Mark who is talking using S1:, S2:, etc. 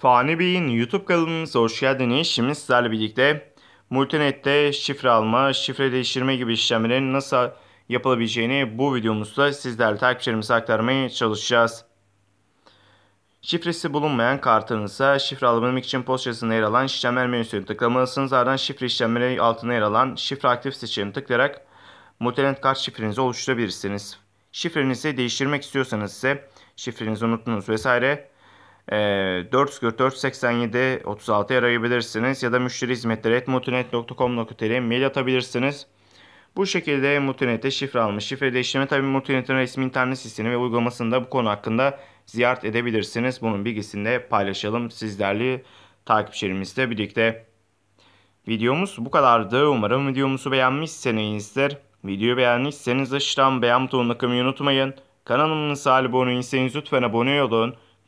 S1: Fani Bey'in YouTube kanalımıza hoş geldiniz. Şimdi sizlerle birlikte Multinet'te şifre alma, şifre değiştirme gibi işlemlerin nasıl yapılabileceğini bu videomuzda sizlerle takipçilerimize aktarmaya çalışacağız. Şifresi bulunmayan kartınıza şifre alabilmek için postçasında yer alan işlemler menüsünü tıklamalısınız. Ardından şifre işlemleri altına yer alan şifre aktif seçeneğini tıklayarak Multinet kart şifrenizi oluşturabilirsiniz. Şifrenizi değiştirmek istiyorsanız ise şifrenizi unuttunuz vesaire e, 36 arayabilirsiniz ya da müşteri hizmetleri etmutinet.com.tr'ye mail atabilirsiniz. Bu şekilde Mutinet'e şifre almış. Şifre değiştirme tabi Mutinet'in resmi internet sitesini ve uygulamasında bu konu hakkında ziyaret edebilirsiniz. Bunun bilgisini de paylaşalım sizlerle takipçilerimizle birlikte. Videomuz bu kadardı. Umarım videomuzu beğenmişsinizdir. Videoyu beğendiyseniz aşağıdan beğen butonuna kımayı unutmayın. Kanalımıza abone değilseniz lütfen abone olun.